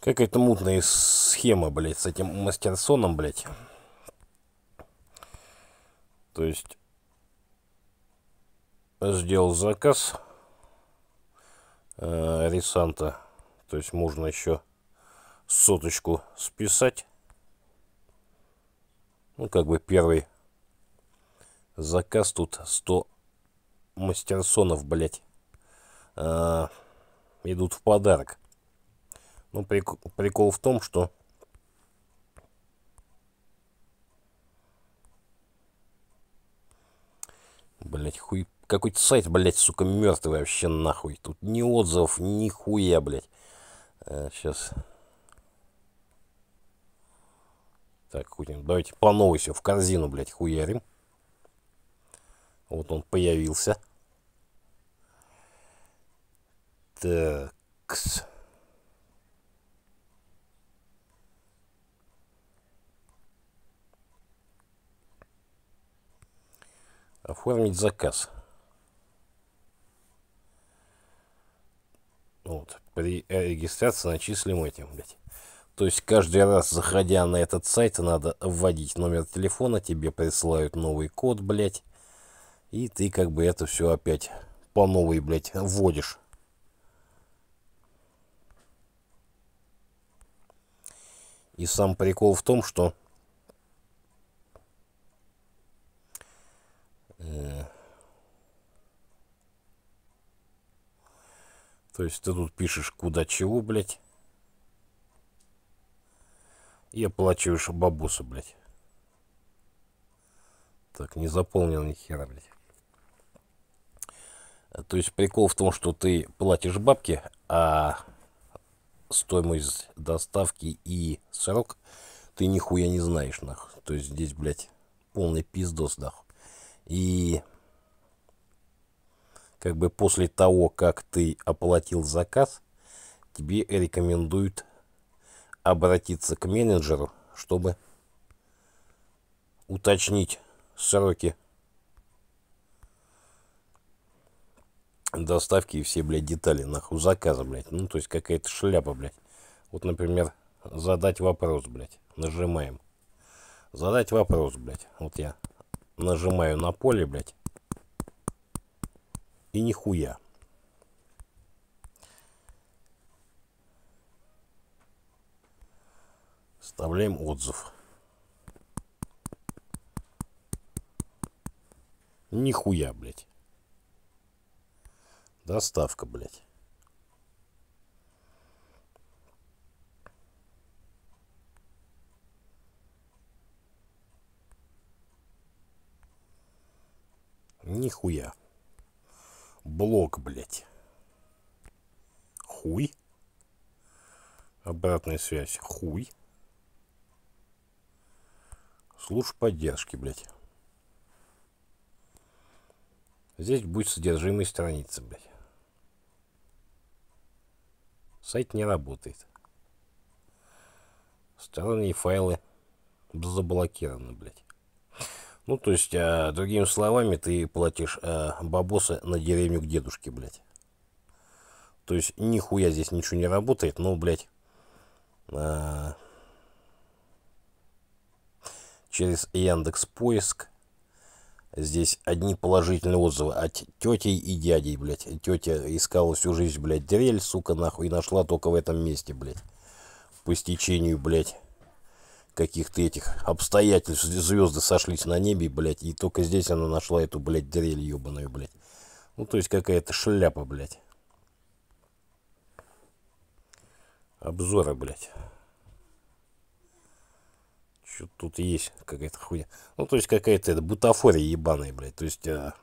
Какая-то мутная схема, блядь, с этим мастерсоном, блядь. То есть, сделал заказ э, ресанта. То есть, можно еще соточку списать. Ну, как бы первый заказ тут 100 мастерсонов, блядь, э, идут в подарок. Но ну, прикол, прикол в том, что Блять, хуй. Какой-то сайт, блять, сука, мертвый вообще нахуй. Тут ни отзывов, ни хуя, блять. А, э, сейчас. Так, хуйнем. Давайте по новой все в корзину, блять, хуярим. Вот он появился. Так. -с. оформить заказ. Вот, при э, регистрации начислим этим, блядь. То есть каждый раз, заходя на этот сайт, надо вводить номер телефона, тебе присылают новый код, блядь. И ты как бы это все опять по новой, блядь, вводишь. И сам прикол в том, что То есть ты тут пишешь куда чего, блядь. И оплачиваешь бабуса, блядь. Так, не заполнил ни хера, блядь. Э, то есть прикол в том, что ты платишь бабки, а стоимость доставки и срок ты нихуя не знаешь, нах, То есть здесь, блядь, полный пиздос, нахуй. И как бы после того, как ты оплатил заказ, тебе рекомендуют обратиться к менеджеру, чтобы уточнить сроки доставки и все, блядь, детали нахуй заказа, блядь. Ну, то есть какая-то шляпа, блядь. Вот, например, задать вопрос, блядь. Нажимаем. Задать вопрос, блядь. Вот я нажимаю на поле, блядь и нихуя. Оставляем отзыв. Нихуя, блядь. Доставка, блядь. Нихуя. Блок, блядь. Хуй. Обратная связь. Хуй. Служб поддержки, блядь. Здесь будет содержимое страницы, блядь. Сайт не работает. Странные файлы заблокированы, блядь. Ну, то есть, а, другими словами, ты платишь а, бабосы на деревню к дедушке, блядь. То есть, нихуя здесь ничего не работает, но, блядь, а, через Яндекс Поиск здесь одни положительные отзывы от тетей и дядей, блядь. Тетя искала всю жизнь, блядь, дрель, сука, нахуй, и нашла только в этом месте, блядь. По стечению, блядь каких-то этих обстоятельств звезды сошлись на небе, блядь, и только здесь она нашла эту, блядь, дрель ебаную, блядь. Ну, то есть какая-то шляпа, блядь. Обзоры, блядь. Что тут есть какая-то хуйня. Ну, то есть какая-то это бутафория ебаная, блядь. То есть... А...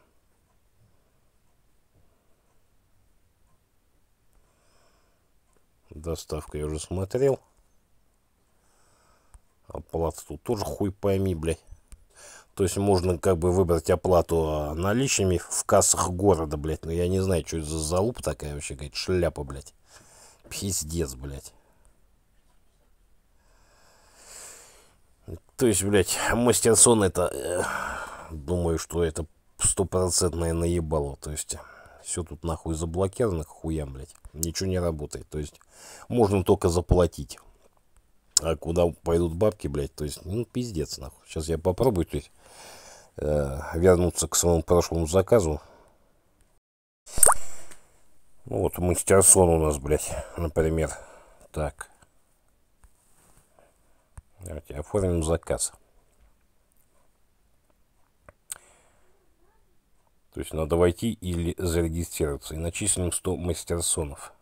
Доставка я уже смотрел оплата тут тоже хуй пойми, блядь. То есть можно как бы выбрать оплату а, наличными в кассах города, блядь. Но ну, я не знаю, что это за залупа такая вообще, говорит, шляпа, блядь. Пиздец, блядь. То есть, блядь, мастерсон это... Э, думаю, что это стопроцентное наебало. То есть, все тут нахуй заблокировано к хуям, блядь. Ничего не работает. То есть, можно только заплатить. А куда пойдут бабки, блядь, то есть, ну, пиздец, нахуй. Сейчас я попробую, то есть, э, вернуться к своему прошлому заказу. Ну, вот мастерсон у нас, блядь, например. Так. Давайте оформим заказ. То есть надо войти или зарегистрироваться. И начислим 100 мастерсонов.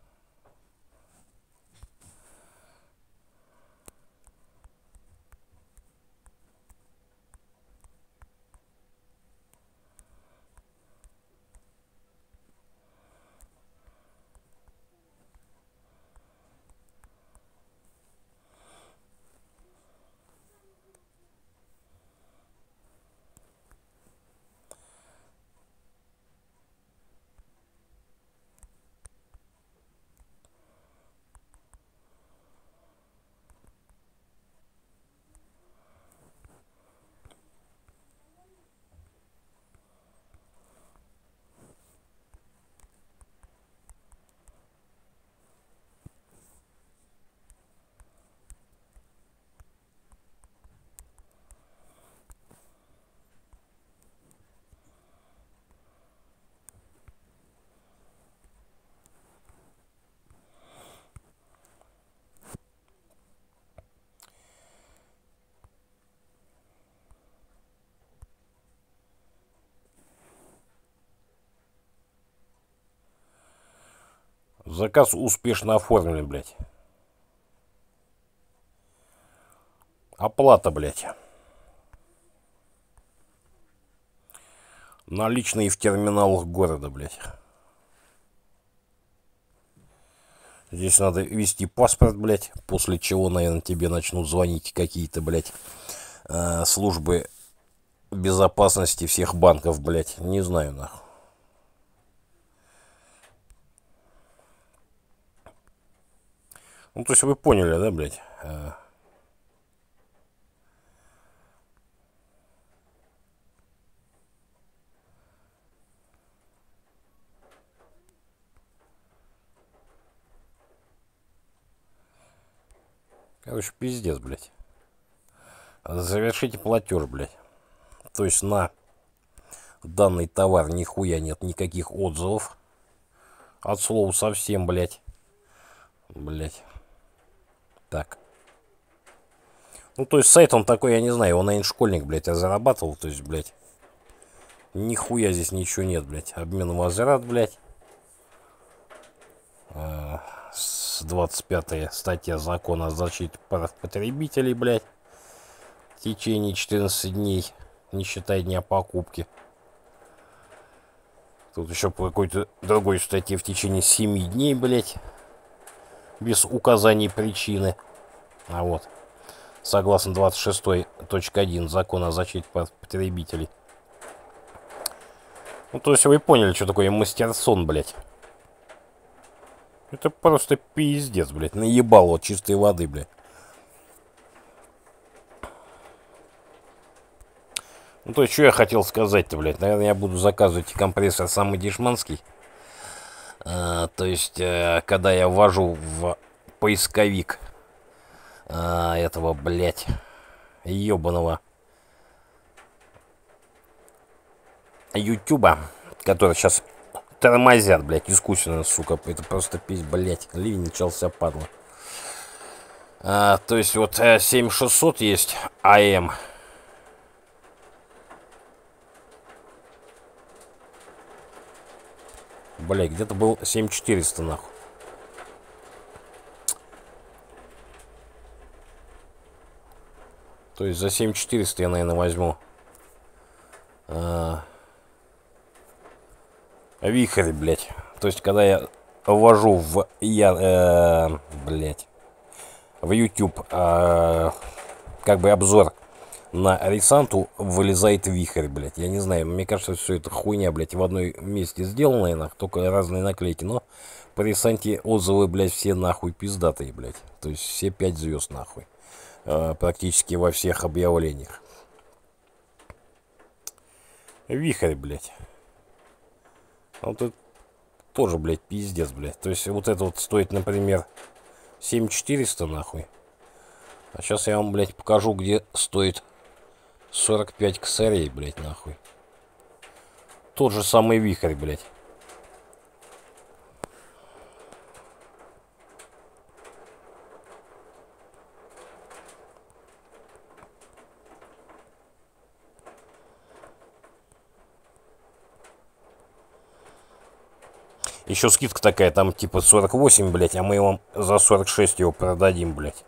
Заказ успешно оформлен, блядь. Оплата, блядь. Наличные в терминалах города, блядь. Здесь надо ввести паспорт, блядь, после чего, наверное, тебе начнут звонить какие-то, блядь, э, службы безопасности всех банков, блядь. Не знаю, нахуй. Ну, то есть вы поняли, да, блядь? Э. Короче, пиздец, блядь. Завершите платеж, блядь. То есть на данный товар нихуя нет никаких отзывов. От слова совсем, блядь. Блядь. Так. Ну, то есть сайт он такой, я не знаю, он, наверное, школьник, блядь, а зарабатывал, то есть, блядь. Нихуя здесь ничего нет, блядь. Обмен возврат, блядь. А, с 25 статья закона о защите прав потребителей, блядь. В течение 14 дней, не считая дня покупки. Тут еще по какой-то другой статье в течение 7 дней, блядь без указаний причины. А вот, согласно 26.1 закона о защите потребителей. Ну, то есть вы поняли, что такое мастерсон, блядь. Это просто пиздец, блядь, наебало чистой воды, блядь. Ну, то есть, что я хотел сказать-то, блядь? Наверное, я буду заказывать компрессор самый дешманский. Э, то есть, э, когда я ввожу в поисковик э, этого, блядь, ебаного Ютуба, который сейчас тормозят, блядь, искусственно, сука. Это просто пись, блядь, ливень начался, падла. А, то есть вот 7600 есть АМ. Блять, где-то был 7400 нахуй. То есть за 7400 я, наверное, возьму. А... Вихрь, блядь. То есть, когда я ввожу в... Я... Э, блядь. В YouTube... Э, как бы обзор на Арисанту вылезает вихрь, блядь. Я не знаю, мне кажется, все это хуйня, блядь, в одной месте сделанная, нах, только разные наклейки. Но по Арисанте отзывы, блядь, все нахуй пиздатые, блядь. То есть все пять звезд нахуй. Э, практически во всех объявлениях. Вихрь, блядь. А вот это тоже, блядь, пиздец, блядь. То есть вот это вот стоит, например, 7400, нахуй. А сейчас я вам, блядь, покажу, где стоит 45 косарей, блядь, нахуй. Тот же самый вихрь, блядь. Еще скидка такая, там типа 48, блядь, а мы вам за 46 его продадим, блядь.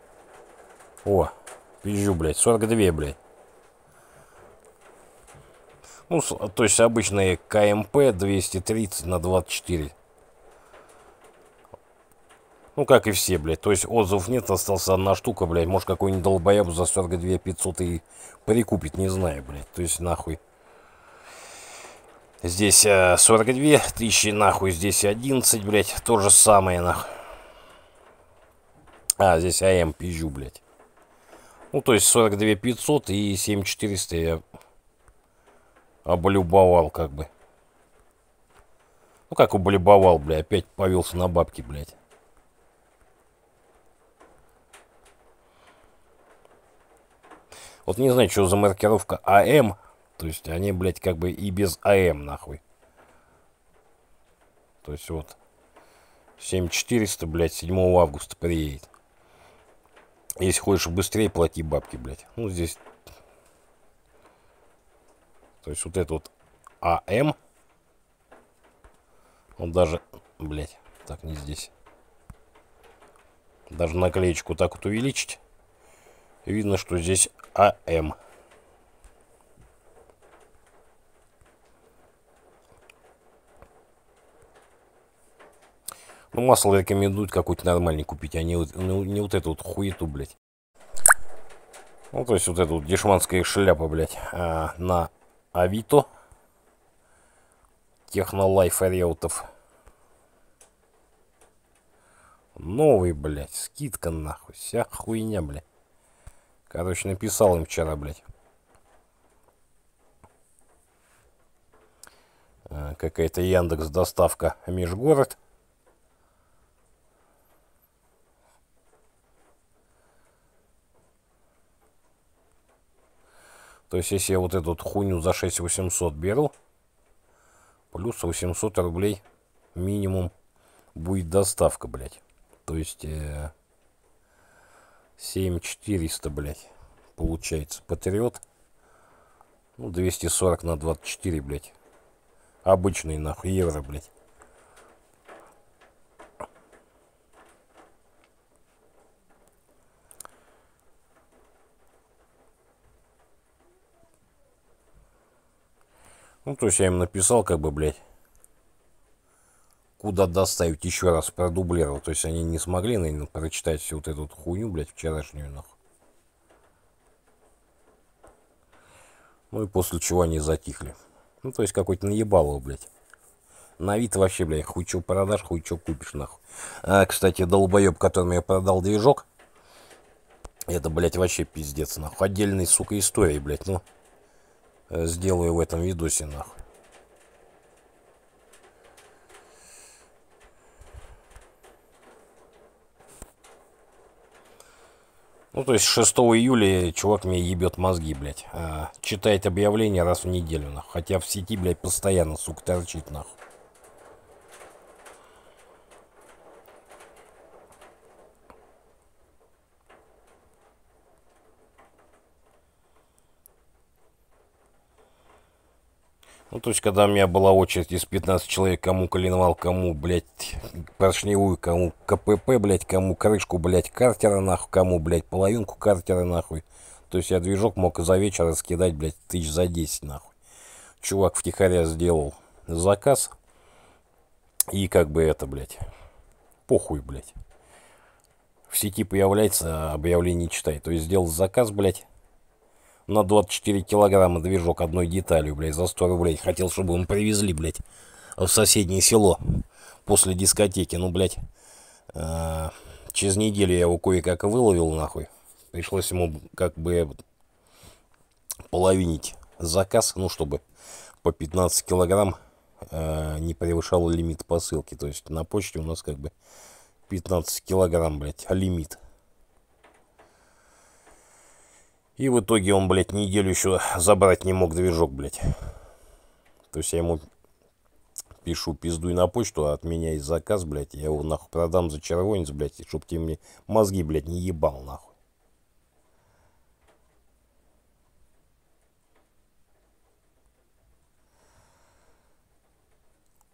О, пизжу, блядь, 42, блядь. Ну, то есть обычные КМП 230 на 24. Ну, как и все, блядь. То есть отзыв нет, остался одна штука, блядь. Может, какой-нибудь долбоеб за 42 500 и прикупит, не знаю, блядь. То есть нахуй. Здесь э, 42 тысячи, нахуй. Здесь 11, блядь. То же самое, нахуй. А, здесь АМ пизжу, блядь. Ну, то есть 42 500 и 7400 я облюбовал как бы. Ну как облюбовал, бля, опять повелся на бабки, блядь. Вот не знаю, что за маркировка АМ. То есть они, блядь, как бы и без АМ, нахуй. То есть вот 7400, блядь, 7 августа приедет. Если хочешь быстрее, плати бабки, блядь. Ну, здесь то есть вот это вот АМ, он даже, блядь, так не здесь. Даже наклеечку так вот увеличить. Видно, что здесь АМ. Ну, масло рекомендуют какой-то нормальный купить, а не вот, ну, не вот эту вот хуету, блядь. Ну, то есть вот эта вот дешманская шляпа, блядь, а, на Авито, Технолайф Ариотов, Новый, блядь, скидка нахуй, вся хуйня, блядь. Короче, написал им вчера, блядь. Э, какая-то Яндекс доставка межгород. То есть, если я вот эту хуйню за 6800 беру, плюс 800 рублей минимум будет доставка, блядь. То есть, э, 7400, блядь, получается. Патриот. Ну, 240 на 24, блядь. Обычный, нахуй, евро, блядь. Ну, то есть я им написал, как бы, блядь, куда доставить, еще раз продублировал. То есть они не смогли, наверное, прочитать всю вот эту хуйню, блядь, вчерашнюю, нахуй. Ну и после чего они затихли. Ну, то есть какой-то наебалово, блядь. На вид вообще, блядь, хуй чего продашь, хуй чего купишь, нахуй. А, кстати, долбоеб, которому я продал движок, это, блядь, вообще пиздец, нахуй. Отдельная, сука, история, блядь, ну. Но... Э, сделаю в этом видосе, нахуй. Ну, то есть 6 июля э, чувак мне ебет мозги, блядь. А, читает объявление раз в неделю, нахуй. Хотя в сети, блядь, постоянно, сука, торчит, нахуй. Ну, то есть, когда у меня была очередь из 15 человек, кому коленвал, кому, блядь, поршневую, кому КПП, блядь, кому крышку, блядь, картера, нахуй, кому, блядь, половинку картера, нахуй. То есть, я движок мог за вечер раскидать, блядь, тысяч за 10, нахуй. Чувак втихаря сделал заказ. И как бы это, блядь, похуй, блядь. В сети появляется, объявление не читай. То есть, сделал заказ, блядь на 24 килограмма движок одной деталью, блядь, за 100 рублей. Хотел, чтобы им привезли, блядь, в соседнее село после дискотеки. Ну, блядь, э, через неделю я его кое-как выловил, нахуй. Пришлось ему как бы половинить заказ, ну, чтобы по 15 килограмм э, не превышал лимит посылки. То есть на почте у нас как бы 15 килограмм, блядь, лимит. И в итоге он, блядь, неделю еще забрать не мог движок, блядь. То есть я ему пишу пиздуй на почту, а от меня есть заказ, блядь. Я его нахуй продам за червонец, блядь, чтоб ты мне мозги, блядь, не ебал, нахуй.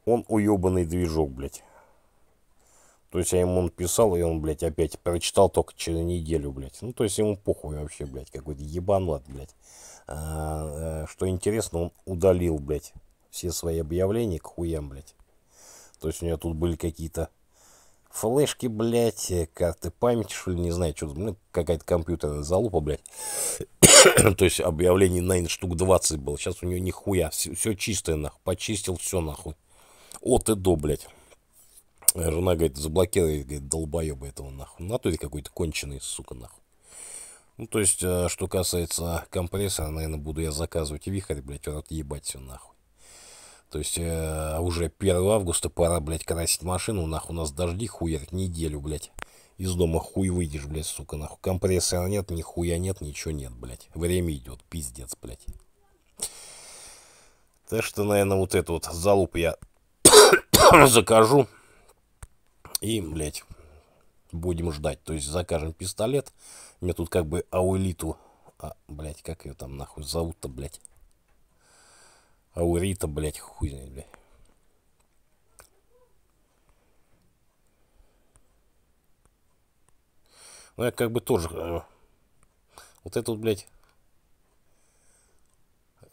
Он уебанный движок, блядь. То есть я ему написал, и он, блядь, опять прочитал только через неделю, блядь. Ну, то есть ему похуй вообще, блядь, какой-то ебанат, блядь. А, э, что интересно, он удалил, блядь, все свои объявления к хуям, блядь. То есть у него тут были какие-то флешки, блядь, карты памяти, что ли, не знаю, что-то, ну, какая-то компьютерная залупа, блядь. То есть объявлений, наверное, штук 20 было. Сейчас у него нихуя, все, все чистое, нахуй. Почистил все, нахуй. От и до, блядь. Жена говорит, заблокирует, говорит, долбоеба этого нахуй. На натуре какой-то конченый, сука, нахуй. Ну, то есть, э, что касается компрессора, наверное, буду я заказывать вихрь, блядь, он отъебать все нахуй. То есть, э, уже 1 августа пора, блядь, красить машину, нахуй, у нас дожди хуярят неделю, блядь. Из дома хуй выйдешь, блядь, сука, нахуй. Компрессора нет, нихуя нет, ничего нет, блядь. Время идет, пиздец, блядь. Так что, наверное, вот этот вот залуп я закажу. И, блядь, будем ждать. То есть закажем пистолет. Мне тут как бы Аулиту... А, блядь, как ее там нахуй зовут-то, блядь? Аурита, блядь, хуй знает, блядь. Ну, я как бы тоже... Э, вот этот, вот, блядь,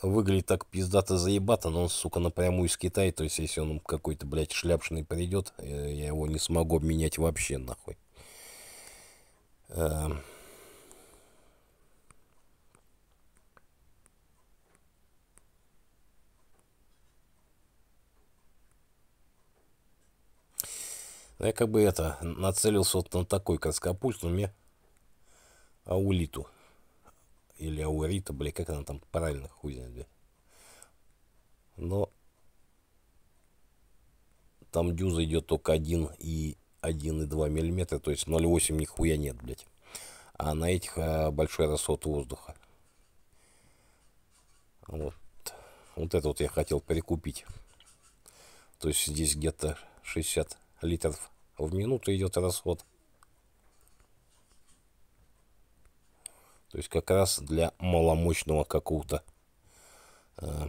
выглядит так пиздато заебато, но он, сука, напрямую из Китая, то есть если он какой-то, блядь, шляпшный придет, э, я его не смогу обменять вообще, нахуй. Эм. Ну, я как бы это, нацелился вот на такой конскопульт, но мне аулиту или аурита, бля, как она там правильно, хуйня, знает, Но там дюза идет только 1 и и 1,2 миллиметра, то есть 0,8 нихуя нет, блядь. А на этих а, большой расход воздуха. Вот. Вот это вот я хотел прикупить. То есть здесь где-то 60 литров в минуту идет расход. То есть как раз для маломощного какого-то э,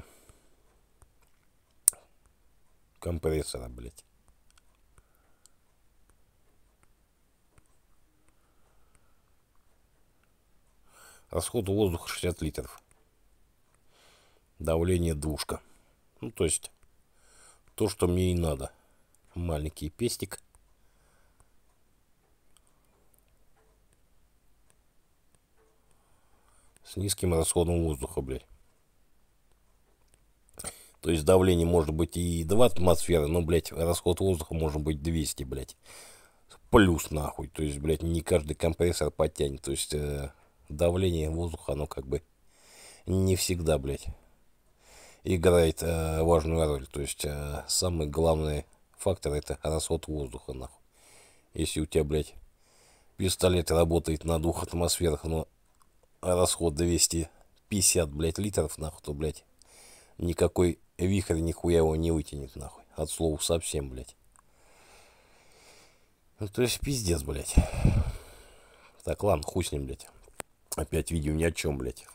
компрессора, блядь. Расход воздуха 60 литров. Давление двушка. Ну, то есть, то, что мне и надо. Маленький пестик. с низким расходом воздуха, блядь. То есть давление может быть и 2 атмосферы, но, блядь, расход воздуха может быть 200, блядь. Плюс нахуй. То есть, блядь, не каждый компрессор подтянет. То есть э, давление воздуха, оно как бы не всегда, блядь, играет э, важную роль. То есть э, самый главный фактор это расход воздуха, нахуй. Если у тебя, блядь, пистолет работает на двух атмосферах, но расход 250, блядь, литров, нахуй, то, блядь, никакой вихрь нихуя его не вытянет, нахуй. От слова совсем, блядь. Ну, то есть, пиздец, блядь. Так, ладно, хуй с ним, блядь. Опять видео ни о чем, блядь.